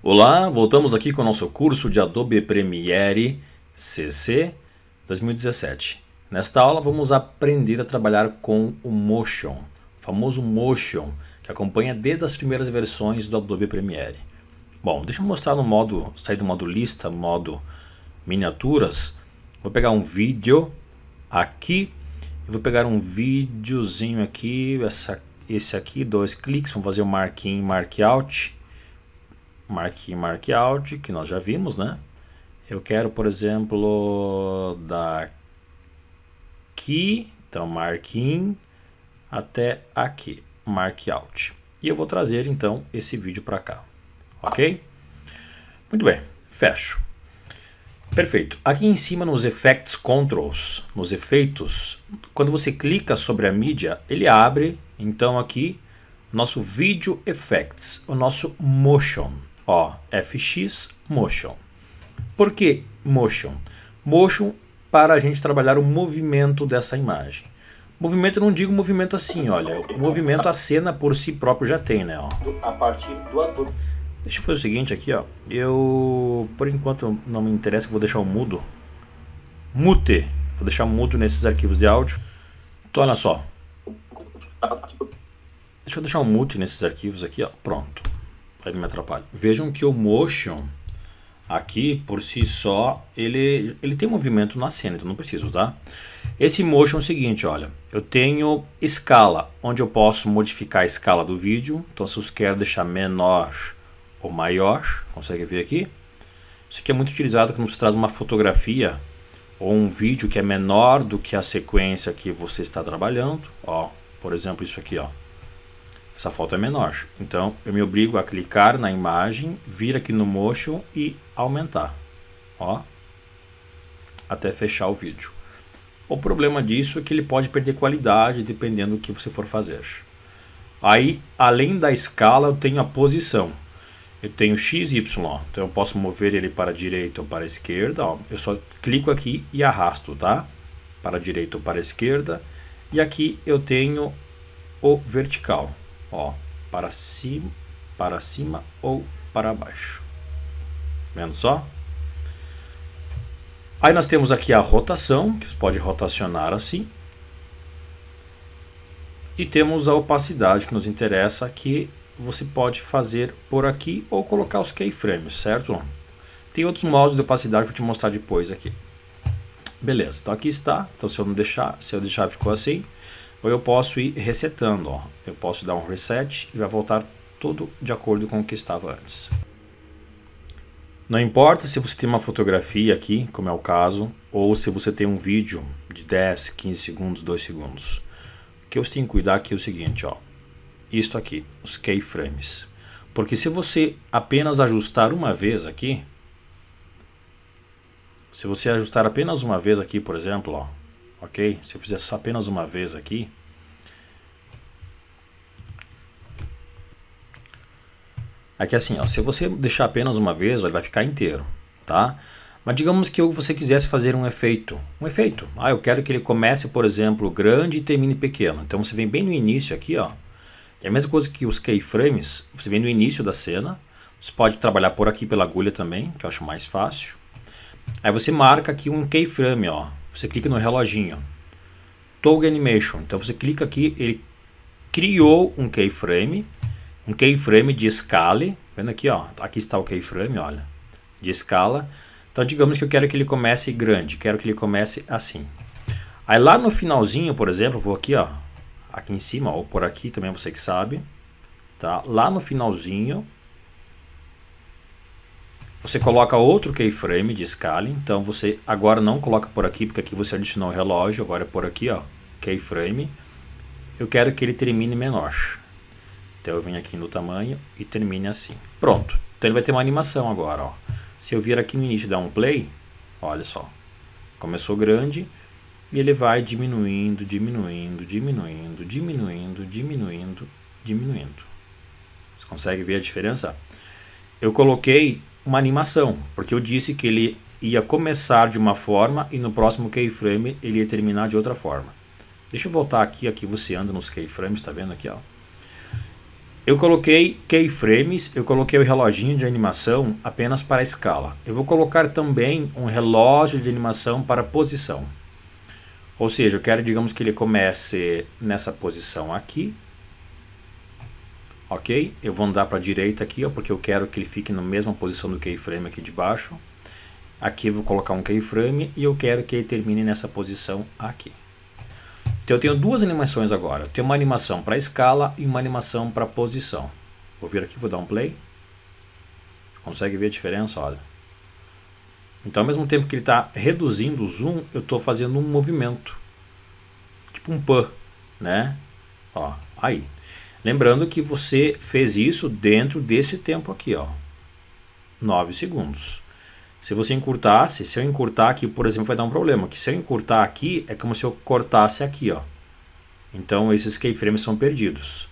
Olá, voltamos aqui com o nosso curso de Adobe Premiere CC 2017. Nesta aula vamos aprender a trabalhar com o Motion, o famoso Motion, que acompanha desde as primeiras versões do Adobe Premiere. Bom, deixa eu mostrar no modo, sair do modo lista, modo miniaturas. Vou pegar um vídeo aqui, e vou pegar um videozinho aqui, essa, esse aqui, dois cliques, vamos fazer o mark in, mark out mark in, mark out, que nós já vimos, né? Eu quero, por exemplo, daqui, então mark in, até aqui, mark out. E eu vou trazer, então, esse vídeo para cá, ok? Muito bem, fecho. Perfeito. Aqui em cima nos Effects Controls, nos efeitos, quando você clica sobre a mídia, ele abre, então aqui, nosso Video Effects, o nosso Motion. Ó, fx motion. Por que motion? Motion para a gente trabalhar o movimento dessa imagem. Movimento, eu não digo movimento assim, olha. O movimento, a cena por si próprio já tem, né? Ó. A partir do ator. Deixa eu fazer o seguinte aqui, ó. Eu, por enquanto, não me interessa, vou deixar o mudo. Mute. Vou deixar mudo nesses arquivos de áudio. Então, olha só. Deixa eu deixar o mute nesses arquivos aqui, ó. Pronto. Aí me atrapalho. Vejam que o motion aqui, por si só, ele, ele tem movimento na cena, então não preciso, tá? Esse motion é o seguinte, olha. Eu tenho escala, onde eu posso modificar a escala do vídeo. Então, se eu quero deixar menor ou maior, consegue ver aqui? Isso aqui é muito utilizado quando você traz uma fotografia ou um vídeo que é menor do que a sequência que você está trabalhando. Ó, por exemplo, isso aqui, ó. Essa foto é menor. Então eu me obrigo a clicar na imagem, vir aqui no motion e aumentar. Ó, até fechar o vídeo. O problema disso é que ele pode perder qualidade dependendo do que você for fazer. Aí, além da escala, eu tenho a posição. Eu tenho x, e y, então eu posso mover ele para a direita ou para a esquerda. Ó. Eu só clico aqui e arrasto, tá? Para a direita ou para a esquerda. E aqui eu tenho o vertical. Ó, para cima, para cima ou para baixo. Vendo só? Aí nós temos aqui a rotação, que você pode rotacionar assim. E temos a opacidade que nos interessa, que você pode fazer por aqui ou colocar os keyframes, certo? Tem outros modos de opacidade que eu vou te mostrar depois aqui. Beleza, então aqui está. Então se eu não deixar, se eu deixar ficou assim ou eu posso ir resetando. Ó. Eu posso dar um reset e vai voltar tudo de acordo com o que estava antes. Não importa se você tem uma fotografia aqui, como é o caso, ou se você tem um vídeo de 10, 15 segundos, 2 segundos. O que você tem que cuidar aqui é o seguinte, ó. Isto aqui, os keyframes. Porque se você apenas ajustar uma vez aqui, se você ajustar apenas uma vez aqui, por exemplo, ó, ok? Se eu fizer só apenas uma vez aqui, aqui é assim, ó, se você deixar apenas uma vez, ó, ele vai ficar inteiro, tá? Mas digamos que você quisesse fazer um efeito, um efeito. Ah, eu quero que ele comece, por exemplo, grande e termine pequeno. Então você vem bem no início aqui, ó. É a mesma coisa que os keyframes, você vem no início da cena. Você pode trabalhar por aqui pela agulha também, que eu acho mais fácil. Aí você marca aqui um keyframe, ó. Você clica no reloginho. Toggle Animation. Então você clica aqui, ele criou um keyframe, um keyframe de escala. Vendo aqui, ó, aqui está o keyframe, olha, de escala. Então digamos que eu quero que ele comece grande, quero que ele comece assim. Aí lá no finalzinho, por exemplo, vou aqui, ó, aqui em cima, ou por aqui também, você que sabe, tá? Lá no finalzinho, você coloca outro keyframe de scale, então você agora não coloca por aqui, porque aqui você adicionou o relógio, agora é por aqui, ó, keyframe. Eu quero que ele termine menor. Então eu venho aqui no tamanho e termine assim. Pronto. Então ele vai ter uma animação agora, ó. Se eu vir aqui no início e dar um play, olha só. Começou grande e ele vai diminuindo, diminuindo, diminuindo, diminuindo, diminuindo, diminuindo. Você consegue ver a diferença? Eu coloquei uma animação, porque eu disse que ele ia começar de uma forma e no próximo keyframe ele ia terminar de outra forma. Deixa eu voltar aqui, aqui você anda nos keyframes, tá vendo aqui, ó. Eu coloquei keyframes, eu coloquei o reloginho de animação apenas para escala. Eu vou colocar também um relógio de animação para posição. Ou seja, eu quero, digamos que ele comece nessa posição aqui, ok? Eu vou andar para a direita aqui, ó, porque eu quero que ele fique na mesma posição do keyframe aqui de baixo. Aqui eu vou colocar um keyframe e eu quero que ele termine nessa posição aqui. Então eu tenho duas animações agora. Eu tenho uma animação para escala e uma animação para posição. Vou vir aqui, vou dar um play. Consegue ver a diferença? Olha. Então ao mesmo tempo que ele está reduzindo o zoom, eu estou fazendo um movimento. Tipo um pan, né? Ó, aí. Lembrando que você fez isso dentro desse tempo aqui, ó, 9 segundos. Se você encurtasse, se eu encurtar aqui, por exemplo, vai dar um problema, que se eu encurtar aqui, é como se eu cortasse aqui, ó. Então esses keyframes são perdidos.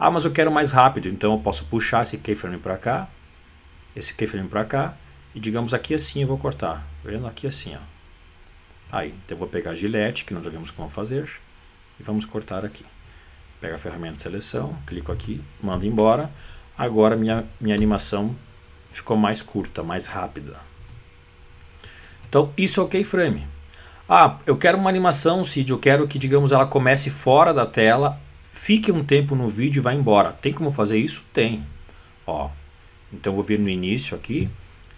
Ah, mas eu quero mais rápido, então eu posso puxar esse keyframe para cá, esse keyframe para cá, e digamos aqui assim eu vou cortar, tá vendo aqui assim, ó. Aí, então eu vou pegar a gilete, que nós já vimos como fazer, e vamos cortar aqui. Pego a ferramenta de seleção, clico aqui, mando embora. Agora minha, minha animação ficou mais curta, mais rápida. Então isso é o keyframe. Ah, eu quero uma animação, Cid, eu quero que, digamos, ela comece fora da tela, fique um tempo no vídeo e vá embora. Tem como fazer isso? Tem. Ó, então eu vou vir no início aqui,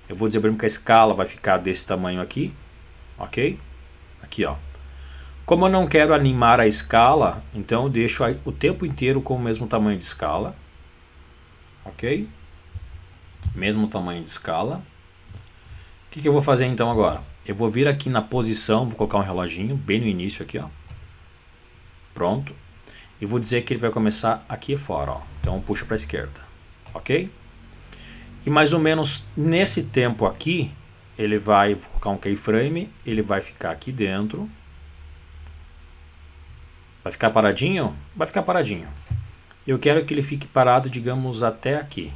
eu vou dizer para que a escala vai ficar desse tamanho aqui, ok? Aqui, ó, como eu não quero animar a escala, então eu deixo o tempo inteiro com o mesmo tamanho de escala. Ok? Mesmo tamanho de escala. O que, que eu vou fazer então agora? Eu vou vir aqui na posição, vou colocar um reloginho bem no início aqui, ó. Pronto. E vou dizer que ele vai começar aqui fora, ó. Então puxa para a esquerda, ok? E mais ou menos nesse tempo aqui, ele vai colocar um keyframe, ele vai ficar aqui dentro, Vai ficar paradinho? Vai ficar paradinho. Eu quero que ele fique parado, digamos, até aqui.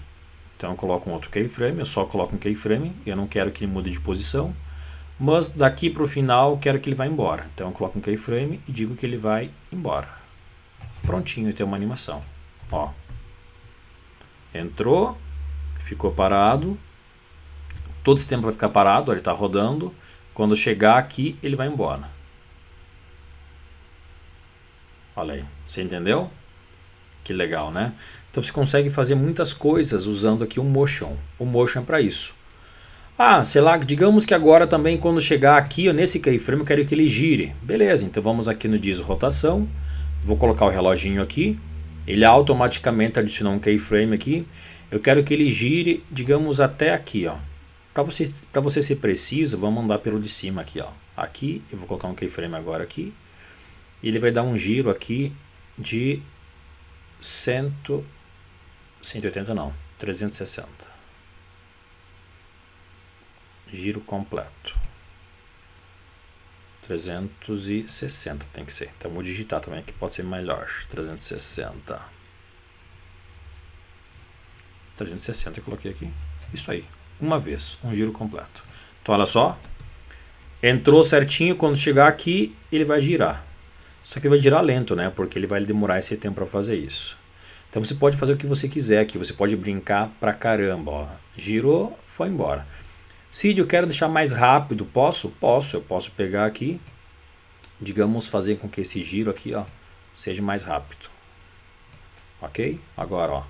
Então eu coloco um outro keyframe, eu só coloco um keyframe, eu não quero que ele mude de posição. Mas daqui para o final eu quero que ele vá embora. Então eu coloco um keyframe e digo que ele vai embora. Prontinho, tem uma animação. Ó. Entrou, ficou parado. Todo esse tempo vai ficar parado, ele está rodando. Quando chegar aqui, ele vai embora. Olha aí, você entendeu? Que legal, né? Então você consegue fazer muitas coisas usando aqui o motion. O motion é para isso. Ah, sei lá, digamos que agora também quando chegar aqui, nesse keyframe, eu quero que ele gire. Beleza, então vamos aqui no diz rotação. Vou colocar o reloginho aqui. Ele automaticamente adicionou um keyframe aqui. Eu quero que ele gire, digamos, até aqui, ó. Para você, você ser preciso, vamos andar pelo de cima aqui, ó. Aqui, eu vou colocar um keyframe agora aqui. E ele vai dar um giro aqui de 100, 180 não, 360. Giro completo. 360 tem que ser. Então vou digitar também que pode ser melhor. 360. 360 eu coloquei aqui. Isso aí. Uma vez, um giro completo. Então olha só. Entrou certinho, quando chegar aqui, ele vai girar. Só que ele vai girar lento, né? Porque ele vai demorar esse tempo para fazer isso. Então você pode fazer o que você quiser aqui, você pode brincar pra caramba, ó. Girou, foi embora. Cid, eu quero deixar mais rápido, posso? Posso, eu posso pegar aqui, digamos, fazer com que esse giro aqui, ó, seja mais rápido. Ok? Agora, ó,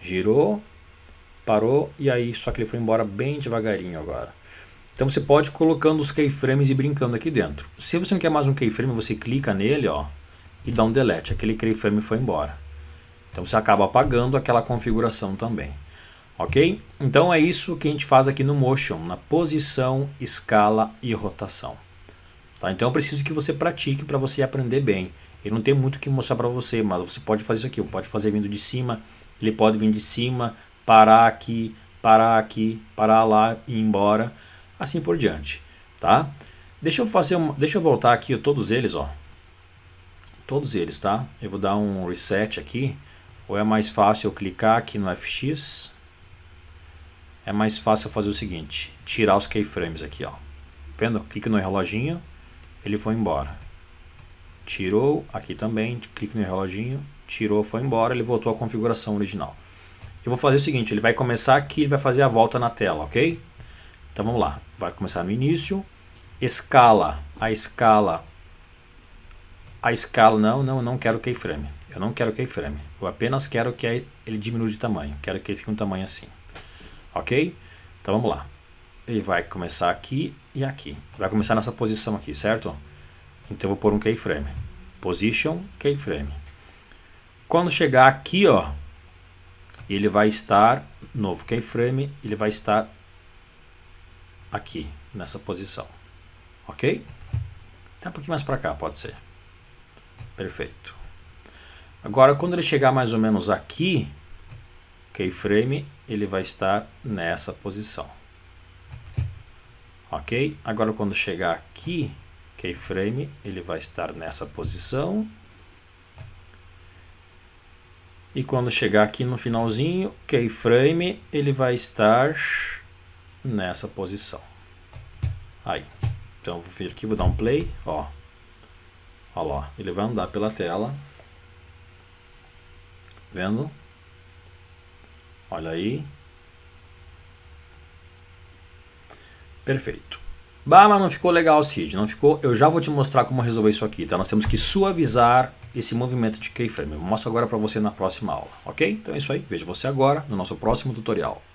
girou, parou, e aí, só que ele foi embora bem devagarinho agora. Então você pode ir colocando os keyframes e brincando aqui dentro. Se você não quer mais um keyframe, você clica nele ó, e dá um delete. Aquele keyframe foi embora. Então você acaba apagando aquela configuração também. Ok? Então é isso que a gente faz aqui no Motion, na posição, escala e rotação. Tá? Então eu preciso que você pratique para você aprender bem. Eu não tenho muito o que mostrar para você, mas você pode fazer isso aqui. Pode fazer vindo de cima, ele pode vir de cima, parar aqui, parar aqui, parar lá e ir embora assim por diante, tá? Deixa eu fazer deixa eu voltar aqui todos eles, ó. Todos eles, tá? Eu vou dar um reset aqui, ou é mais fácil eu clicar aqui no FX. É mais fácil eu fazer o seguinte, tirar os keyframes aqui, ó. Vendo? Clique no reloginho, ele foi embora. Tirou, aqui também, clique no reloginho, tirou, foi embora, ele voltou à configuração original. Eu vou fazer o seguinte, ele vai começar aqui, ele vai fazer a volta na tela, ok? Então vamos lá, vai começar no início. Escala, a escala, a escala, não, não, não quero keyframe. Eu não quero keyframe, eu apenas quero que ele diminua de tamanho, quero que ele fique um tamanho assim. Ok? Então vamos lá. Ele vai começar aqui e aqui. Vai começar nessa posição aqui, certo? Então eu vou pôr um keyframe. Position, keyframe. Quando chegar aqui, ó, ele vai estar novo keyframe, ele vai estar aqui nessa posição, ok? Até um pouquinho mais para cá pode ser. Perfeito. Agora, quando ele chegar mais ou menos aqui, keyframe, ele vai estar nessa posição. Ok? Agora, quando chegar aqui, keyframe, ele vai estar nessa posição. E quando chegar aqui no finalzinho, keyframe, ele vai estar nessa posição. Aí. Então vou vir aqui, vou dar um play, ó. Olha lá, ele vai andar pela tela. Vendo? Olha aí. Perfeito. Bah, mas não ficou legal, Cid. Não ficou. Eu já vou te mostrar como resolver isso aqui, tá? Nós temos que suavizar esse movimento de keyframe. Eu mostro agora para você na próxima aula, ok? Então é isso aí. Vejo você agora no nosso próximo tutorial.